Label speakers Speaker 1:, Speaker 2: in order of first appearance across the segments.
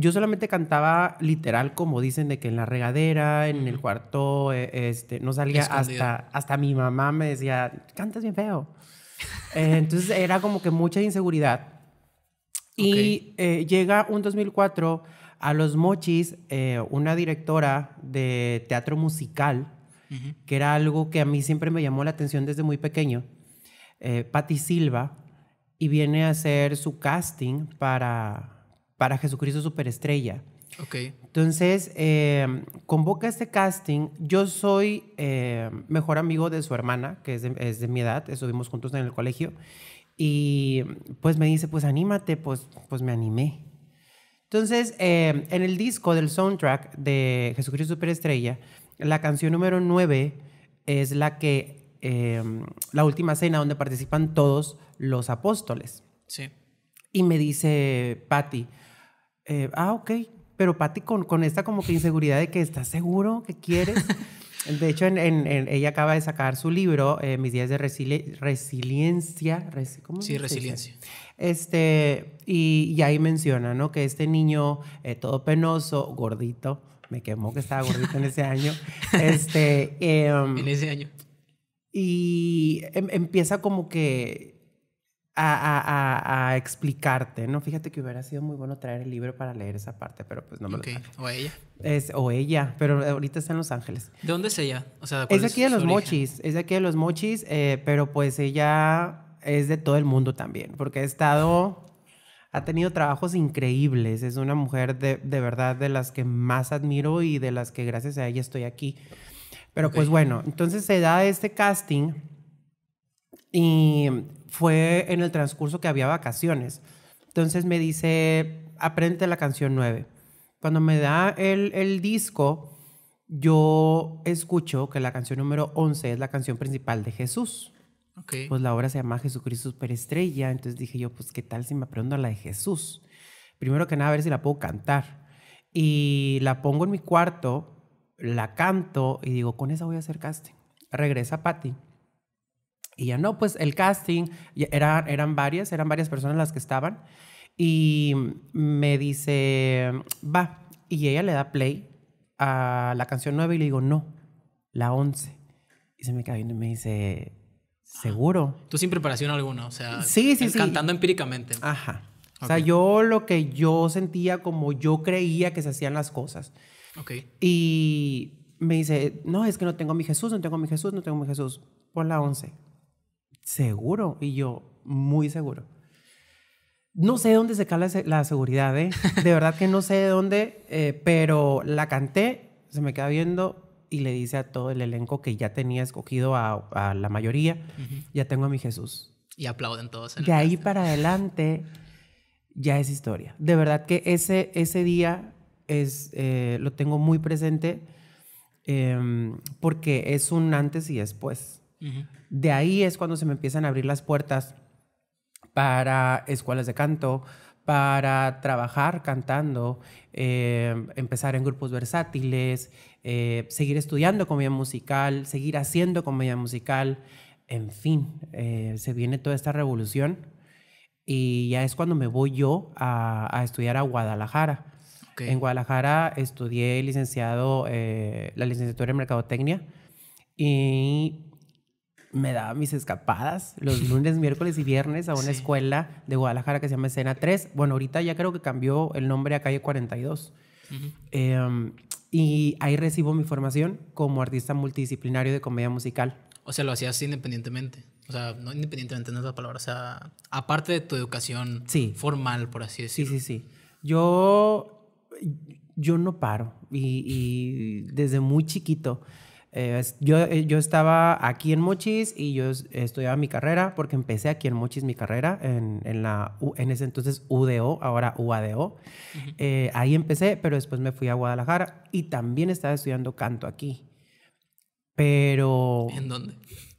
Speaker 1: yo solamente cantaba literal como dicen de que en la regadera, en el cuarto, e, este, no salía hasta hasta mi mamá me decía, "Cantas bien feo." Eh, entonces era como que mucha inseguridad. Y eh, llega un 2004 a Los Mochis, eh, una directora de teatro musical, que era algo que a mí siempre me llamó la atención desde muy pequeño, Patti Silva, y viene a hacer su casting para, para Jesucristo Superestrella. Ok. Entonces, eh, convoca este casting. Yo soy eh, mejor amigo de su hermana, que es de, mi edad, estuvimos juntos en el colegio, y pues me dice, pues anímate, pues, pues me animé. Entonces, eh, en el disco del soundtrack de Jesucristo Superestrella, la canción número 9 es la que, la última cena donde participan todos los apóstoles. Sí. Y me dice, Patty... Eh, ah, ok, pero Patti con, con esta como que inseguridad de que estás seguro que quieres. De hecho, en, ella acaba de sacar su libro, eh, Mis días de resiliencia. ¿cómo sí, resiliencia. Este, y, ahí menciona, ¿no? Que este niño eh, todo penoso, gordito, me quemó que estaba gordito en ese año. Este, em, en ese año. Y em, empieza como que a, a, a, explicarte, ¿no? Fíjate que hubiera sido muy bueno traer el libro para leer esa parte, pero pues no me okay. lo O ella. Es, o ella, pero ahorita está en Los Ángeles.
Speaker 2: ¿De dónde es ella? O sea, es, es aquí de los mochis,
Speaker 1: es de aquí de los mochis, eh, pero pues ella es de todo el mundo también, porque ha estado, ha tenido trabajos increíbles, es una mujer de, de verdad de las que más admiro y de las que gracias a ella estoy aquí. Pero pues bueno, entonces se da este casting y fue en el transcurso que había vacaciones. Entonces me dice, aprende la canción 9. Cuando me da el, disco, yo escucho que la canción número 11 es la canción principal de Jesús. Pues la obra se llama Jesucristo Superestrella. Entonces dije yo, pues qué tal si me aprendo la de Jesús. Primero que nada, a ver si la puedo cantar. Y la pongo en mi cuarto, la canto y digo, con esa voy a hacer casting. Regresa Patty. Y ya no, pues el casting, era, eran varias, eran varias personas las que estaban. Y me dice, va. Y ella le da play a la canción 9 y le digo, no, la 11. Y se me cae y me dice, seguro.
Speaker 2: Tú sin preparación alguna, o sea, sí, sí, cantando empíricamente. Ajá. O sea,
Speaker 1: yo lo que yo sentía como yo creía que se hacían las cosas. Ok. Y me dice, no, es que no tengo mi Jesús, no tengo mi Jesús, no tengo mi Jesús. Pon la 11 seguro. Y yo, muy seguro. No sé dónde se cala la seguridad, ¿eh? De verdad que no sé dónde, eh, pero la canté, se me queda viendo y le dice a todo el elenco que ya tenía escogido a, la mayoría, ya tengo a mi Jesús.
Speaker 2: Y aplauden todos. de ahí
Speaker 1: para adelante ya es historia. De verdad que ese, ese día es, eh, lo tengo muy presente em, porque es un antes y después. De ahí es cuando se me empiezan a abrir las puertas para escuelas de canto, para trabajar cantando, eh, empezar en grupos versátiles, eh, seguir estudiando comedia musical, seguir haciendo comedia musical, en fin, eh, se viene toda esta revolución y ya es cuando me voy yo a, estudiar a Guadalajara. En Guadalajara estudié licenciado, la licenciatura en Mercadotecnia y me daba mis escapadas los lunes, miércoles y viernes a una escuela de Guadalajara que se llama Escena 3. Bueno, ahorita ya creo que cambió el nombre a Calle 42. Em, y ahí recibo mi formación como artista
Speaker 2: multidisciplinario de
Speaker 1: comedia musical.
Speaker 2: O sea, lo hacías independientemente. O sea, no independientemente, no es la palabra. O sea, aparte de tu educación formal, por así decirlo. Sí, sí, sí.
Speaker 1: Yo, yo no paro. Y, y desde muy chiquito eh, yo, eh, yo, estaba aquí en Mochis y yo estudiaba mi carrera porque empecé aquí en Mochis mi carrera en, en la, en ese entonces UDO, ahora UADO. Eh, ahí empecé, pero después me fui a Guadalajara y también estaba estudiando canto aquí. Pero... ¿En dónde?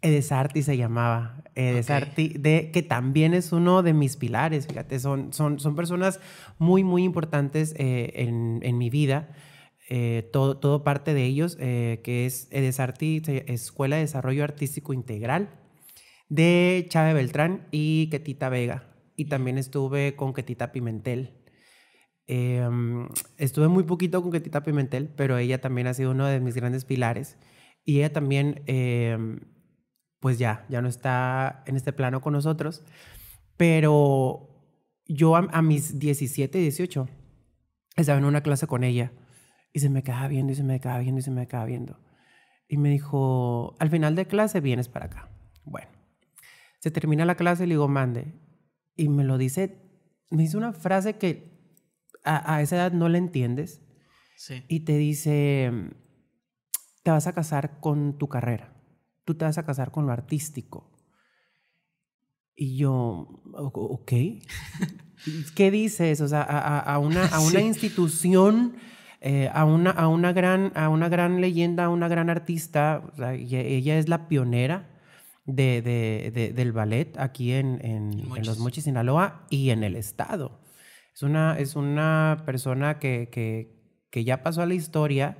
Speaker 1: Edesarti se llamaba. Edesarti, de, que también es uno de mis pilares, fíjate, son, son, son personas muy, muy importantes en, en mi vida eh, todo, parte de ellos, eh, que es EDESARTI, Escuela de Desarrollo Artístico Integral, de Chávez Beltrán y Ketita Vega. Y también estuve con Ketita Pimentel. Em, estuve muy poquito con Ketita Pimentel, pero ella también ha sido uno de mis grandes pilares. Y ella también, em, pues ya, ya no está en este plano con nosotros. Pero yo a, a mis 17, 18, estaba en una clase con ella y se me quedaba viendo y se me quedaba viendo y se me quedaba viendo. Y me dijo, al final de clase vienes para acá. Bueno, se termina la clase y le digo, mande. Y me lo dice, me dice una frase que a, a esa edad no le entiendes. Sí. Y te dice, te vas a casar con tu carrera. Tú te vas a casar con lo artístico. Y yo, ok. ¿Qué dices? O sea, a, a una, a una institución eh, a, una, a, una gran, a una gran leyenda, a una gran artista, ella, es la pionera de, del ballet aquí en, en, en los Mochis, Sinaloa y en el estado. Es una, es una persona que, que, ya pasó a la historia,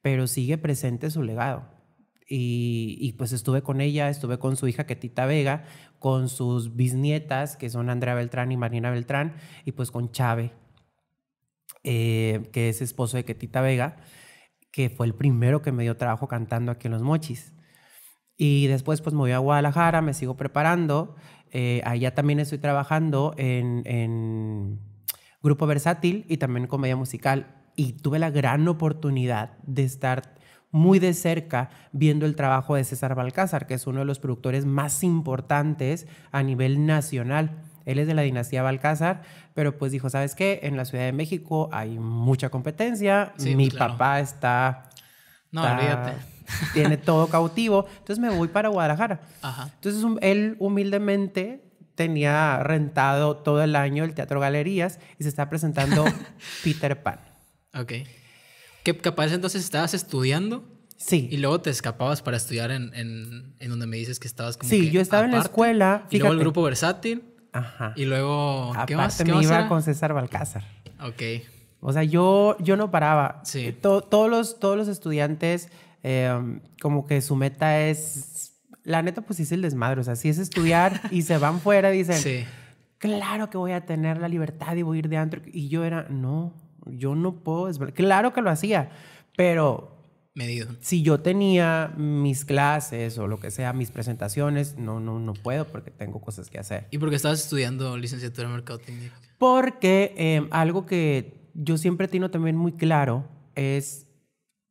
Speaker 1: pero sigue presente su legado. Y, pues estuve con ella, estuve con su hija Ketita Vega, con sus bisnietas, que son Andrea Beltrán y Marina Beltrán, y pues con Chávez. Eh, que es esposo de Ketita Vega, que fue el primero que me dio trabajo cantando aquí en Los Mochis. Y después pues me voy a Guadalajara, me sigo preparando. Eh, allá también estoy trabajando en, en Grupo Versátil y también en comedia musical. Y tuve la gran oportunidad de estar muy de cerca viendo el trabajo de César Balcázar, que es uno de los productores más importantes a nivel nacional. Él es de la dinastía Balcázar, pero pues dijo, ¿sabes qué? En la Ciudad de México hay mucha competencia, mi papá está... No, olvídate. Tiene todo cautivo, entonces me voy para Guadalajara. Entonces él humildemente tenía rentado todo el año el Teatro Galerías y se está presentando Peter
Speaker 2: Pan. Ok. ¿Qué capaz entonces estabas estudiando. Sí. Y luego te escapabas para estudiar en, donde me dices que estabas como. Sí, yo estaba en la escuela. Y el grupo versátil. Ajá. Y luego, ¿qué más? ¿Qué me iba con
Speaker 1: César Balcázar.
Speaker 2: Ok. O sea,
Speaker 1: yo, yo no paraba. Sí. Eh, todos, los, todos los estudiantes, em, como que su meta es. La neta, pues es el desmadre. O sea, si es estudiar y se van fuera, dicen. Sí. Claro que voy a tener la libertad y voy a ir de antro. Y yo era, no, yo no puedo. Claro que lo hacía, pero si yo tenía mis clases o lo que sea, mis presentaciones, no, no, no puedo porque tengo cosas que hacer.
Speaker 2: ¿Y por qué estabas estudiando licenciatura en mercadotecnia?
Speaker 1: Porque em, algo que yo siempre tengo también muy claro es,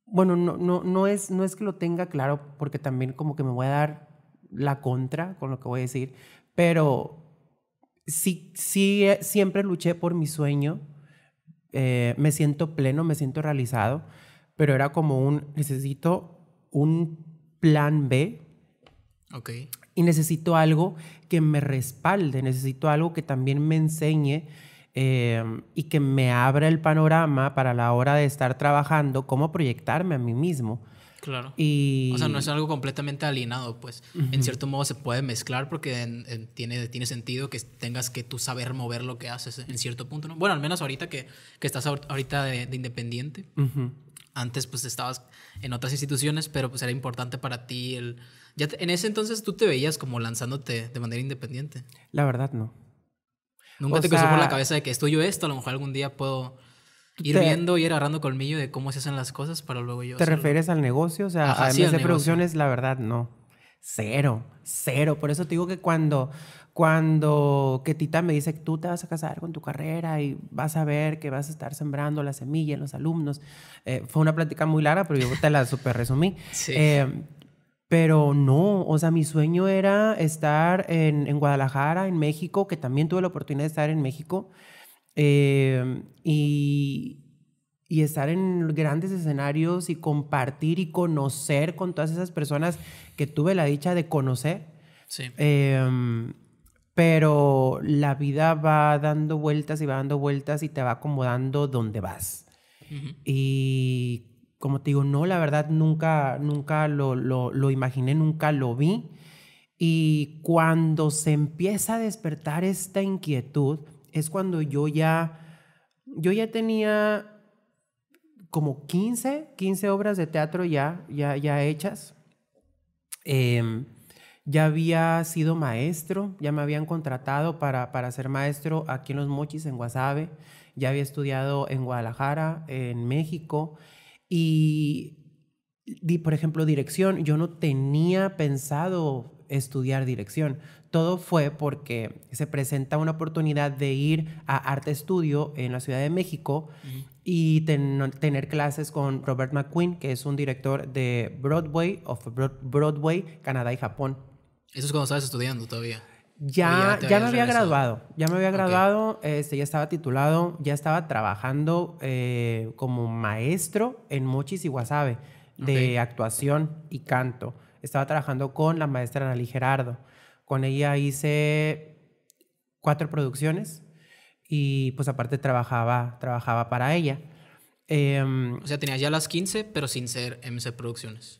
Speaker 1: bueno, no, no, no, es, no es que lo tenga claro porque también como que me voy a dar la contra con lo que voy a decir, pero sí, sí siempre luché por mi sueño, eh, me siento pleno, me siento realizado pero era como un, necesito un plan B. Ok. Y necesito algo que me respalde, necesito algo que también me enseñe eh, y que me abra el panorama para la hora de estar trabajando, cómo proyectarme a mí mismo. Claro. Y... O sea, no
Speaker 2: es algo completamente alineado. pues. En cierto modo se puede mezclar porque tiene, tiene sentido que tengas que tú saber mover lo que haces en cierto punto, ¿no? Bueno, al menos ahorita que, estás ahorita de, independiente antes pues estabas en otras instituciones, pero pues era importante para ti el... Ya en ese entonces tú te veías como lanzándote de manera independiente. La
Speaker 1: verdad no. Nunca te cruzó por la cabeza
Speaker 2: de que estoy yo esto, a lo mejor algún día puedo ir viendo y ir agarrando colmillo de cómo se hacen las cosas para luego yo... ¿Te refieres
Speaker 1: al negocio? O sea, a Producciones, la verdad no. Cero, cero. Por eso te digo que cuando, cuando que Tita me dice, tú te vas a casar con tu carrera y vas a ver que vas a estar sembrando la semilla en los alumnos, eh, fue una plática muy larga, pero yo te la super resumí. Eh, pero no, o sea, mi sueño era estar en, en, Guadalajara, en México, que también tuve la oportunidad de estar en México. Eh, y, y estar en grandes escenarios y compartir y conocer con todas esas personas que tuve la dicha de conocer. Sí. Em, pero la vida va dando vueltas y va dando vueltas y te va acomodando donde vas. Y como te digo, no, la verdad nunca, nunca lo, lo imaginé, nunca lo vi. Y cuando se empieza a despertar esta inquietud, es cuando yo ya, yo ya tenía como 15, 15 obras de teatro ya, ya, ya hechas. Em, ya había sido maestro, ya me habían contratado para, para ser maestro aquí en Los Mochis, en Guasave. Ya había estudiado en Guadalajara, en México. Y, di, por ejemplo, dirección. Yo no tenía pensado estudiar dirección. Todo fue porque se presenta una oportunidad de ir a Arte Estudio en la Ciudad de México y tener clases con Robert McQueen, que es un director de Broadway, of Broadway, Canadá y Japón.
Speaker 2: Eso es cuando estabas estudiando todavía. Ya, ya, me había
Speaker 1: graduado, ya me había graduado, este, ya estaba titulado, ya estaba trabajando eh, como maestro en Mochis y Wasabe de actuación y canto. Estaba trabajando con la maestra Ana Gerardo. Con ella hice cuatro producciones y pues aparte trabajaba, trabajaba para ella. Em,
Speaker 2: o sea, tenía ya las 15, pero sin ser MC Producciones.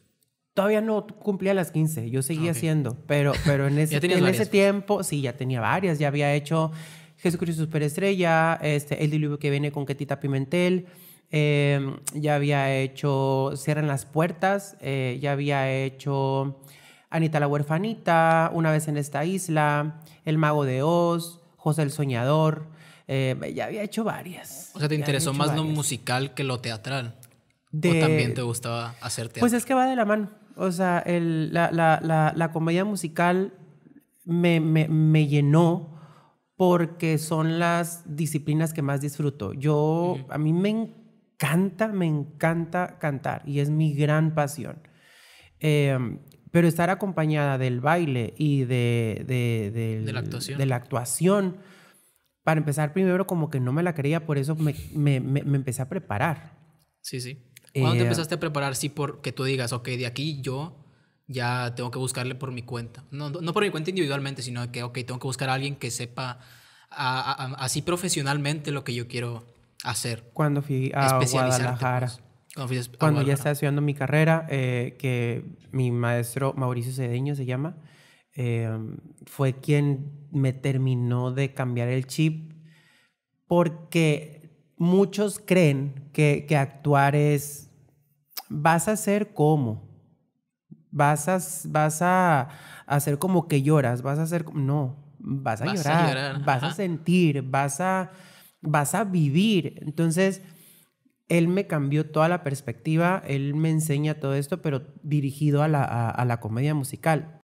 Speaker 1: Todavía no cumplía las 15, yo seguía siendo. Ah, haciendo, pero, pero en, ese, ese, pues.
Speaker 2: tiempo, sí, ya tenía varias,
Speaker 1: ya había hecho Jesucristo Superestrella, este, El Diluvio que viene con Quetita Pimentel, em, ya había hecho Cierran las Puertas, eh, ya había hecho Anita la Huerfanita, Una vez en esta isla, El Mago de Oz, José el Soñador, eh, ya había hecho varias. O sea, ¿te interesó más lo
Speaker 2: musical que lo teatral?
Speaker 1: ¿O también te
Speaker 2: gustaba hacer teatro? Pues es que
Speaker 1: va de la mano. O sea, el, la, la, la, comedia musical me, me, me, llenó porque son las disciplinas que más disfruto. Yo, a mí me encanta, me encanta cantar y es mi gran pasión. Em, pero estar acompañada del baile y de, de, de la actuación para empezar, primero como que no me la creía, por eso me, empecé a preparar.
Speaker 2: Sí, sí. ¿Cuándo eh, empezaste a preparar? Sí, porque tú digas, ok, de aquí yo ya tengo que buscarle por mi cuenta. No, no por mi cuenta individualmente, sino que, ok, tengo que buscar a alguien que sepa así profesionalmente lo que yo quiero hacer.
Speaker 1: Cuando fui a Guadalajara. Pues. Cuando, ya estaba estudiando mi carrera, eh, que mi maestro Mauricio Cedeño se llama, Em, fue quien me terminó de cambiar el chip porque muchos creen que, que actuar es, vas a ser como, vas a, vas a hacer como que lloras, vas a hacer, no, vas a llorar, vas a sentir, vas a, vas a vivir. Entonces, él me cambió toda la perspectiva, él me enseña todo esto, pero dirigido a a la comedia musical.